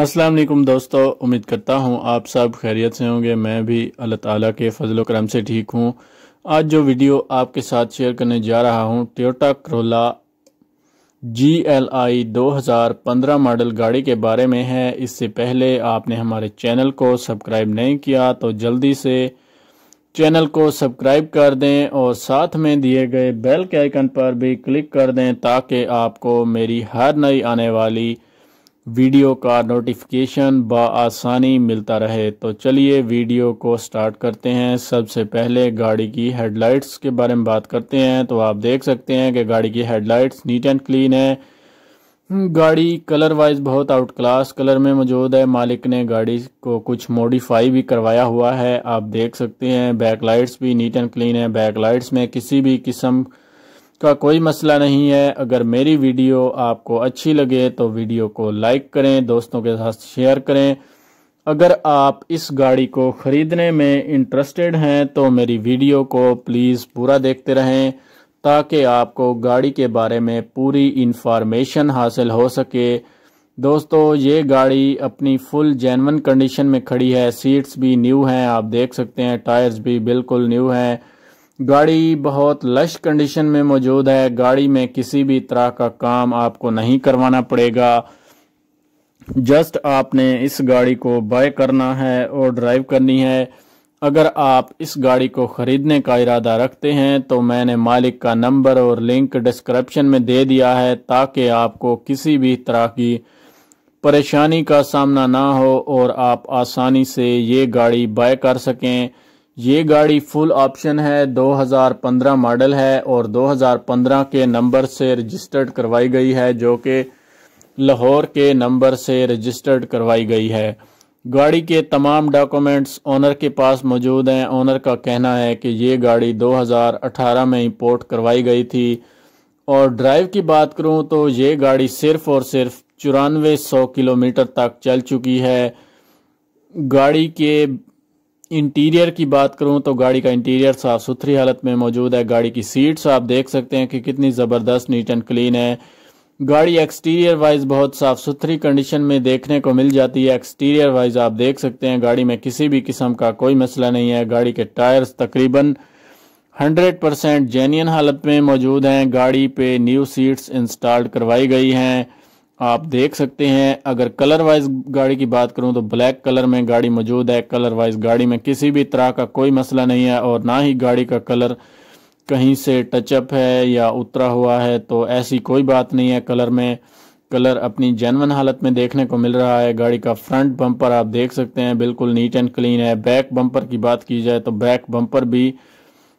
अस्सलाम वालेकुम दोस्तों उम्मीद करता हूँ आप सब खैरियत से होंगे मैं भी अल्लाह ताला के फजल करम से ठीक हूँ आज जो वीडियो आपके साथ शेयर करने जा रहा हूँ Toyota Corolla G L I दो हज़ार पंद्रह मॉडल गाड़ी के बारे में है इससे पहले आपने हमारे चैनल को सब्सक्राइब नहीं किया तो जल्दी से चैनल को सब्सक्राइब कर दें और साथ में दिए गए बेल के आइकन पर भी क्लिक कर दें ताकि आपको मेरी हर नई आने वाली वीडियो का नोटिफिकेशन बसानी मिलता रहे तो चलिए वीडियो को स्टार्ट करते हैं सबसे पहले गाड़ी की हेडलाइट्स के बारे में बात करते हैं तो आप देख सकते हैं कि गाड़ी की हेडलाइट्स नीट एंड क्लीन है हम्म, गाड़ी कलर वाइज बहुत आउट क्लास कलर में मौजूद है मालिक ने गाड़ी को कुछ मॉडिफाई भी करवाया हुआ है आप देख सकते हैं बैक लाइट्स भी नीट एंड क्लीन है बैक लाइट्स में किसी भी किस्म इसका कोई मसला नहीं है अगर मेरी वीडियो आपको अच्छी लगे तो वीडियो को लाइक करें दोस्तों के साथ शेयर करें अगर आप इस गाड़ी को ख़रीदने में इंटरेस्टेड हैं तो मेरी वीडियो को प्लीज़ पूरा देखते रहें ताकि आपको गाड़ी के बारे में पूरी इंफॉर्मेशन हासिल हो सके दोस्तों ये गाड़ी अपनी फुल जैनवन कंडीशन में खड़ी है सीट्स भी न्यू हैं आप देख सकते हैं टायर्स भी बिल्कुल न्यू हैं गाड़ी बहुत लश कंडीशन में मौजूद है गाड़ी में किसी भी तरह का काम आपको नहीं करवाना पड़ेगा जस्ट आपने इस गाड़ी को बाय करना है और ड्राइव करनी है अगर आप इस गाड़ी को ख़रीदने का इरादा रखते हैं तो मैंने मालिक का नंबर और लिंक डिस्क्रिप्शन में दे दिया है ताकि आपको किसी भी तरह की परेशानी का सामना ना हो और आप आसानी से ये गाड़ी बाय कर सकें ये गाड़ी फुल ऑप्शन है 2015 मॉडल है और 2015 के नंबर से रजिस्टर्ड करवाई गई है जो कि लाहौर के नंबर से रजिस्टर्ड करवाई गई है गाड़ी के तमाम डॉक्यूमेंट्स ओनर के पास मौजूद हैं ओनर का कहना है कि ये गाड़ी 2018 में इंपोर्ट करवाई गई थी और ड्राइव की बात करूं तो ये गाड़ी सिर्फ और सिर्फ चौरानवे सौ किलोमीटर तक चल चुकी है गाड़ी के इंटीरियर की बात करूं तो गाड़ी का इंटीरियर साफ सुथरी हालत में मौजूद है गाड़ी की सीट्स आप देख सकते हैं कि कितनी ज़बरदस्त नीट एंड क्लीन है गाड़ी एक्सटीरियर वाइज बहुत साफ सुथरी कंडीशन में देखने को मिल जाती है एक्सटीरियर वाइज आप देख सकते हैं गाड़ी में किसी भी किस्म का कोई मसला नहीं है गाड़ी के टायर्स तकरीबन 100 परसेंट जेन्यन हालत में मौजूद हैं गाड़ी पे न्यू सीट्स इंस्टॉल करवाई गई हैं आप देख सकते हैं अगर कलर वाइज गाड़ी की बात करूं तो ब्लैक कलर में गाड़ी मौजूद है कलर वाइज गाड़ी में किसी भी तरह का कोई मसला नहीं है और ना ही गाड़ी का कलर कहीं से टचअप है या उतरा हुआ है तो ऐसी कोई बात नहीं है कलर में कलर अपनी जैनवन हालत में देखने को मिल रहा है गाड़ी का फ्रंट बम्पर आप देख सकते हैं बिल्कुल नीट एंड क्लीन है बैक बम्पर की बात की जाए तो बैक बम्पर भी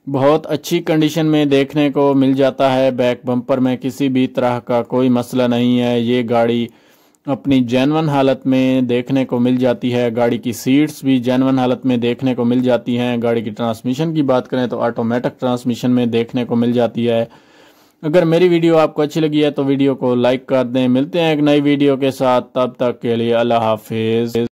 बहुत अच्छी कंडीशन में देखने को मिल जाता है बैक बम्पर में किसी भी तरह का कोई मसला नहीं है ये गाड़ी अपनी जैनवन हालत में देखने को मिल जाती है गाड़ी की सीट्स भी जैनवन हालत में देखने को मिल जाती हैं गाड़ी की ट्रांसमिशन की बात करें तो ऑटोमेटिक ट्रांसमिशन में देखने को मिल जाती है अगर मेरी वीडियो आपको अच्छी लगी है तो वीडियो को लाइक कर दें मिलते हैं एक नई वीडियो के साथ तब तक के लिए अल्लाह हाफिज़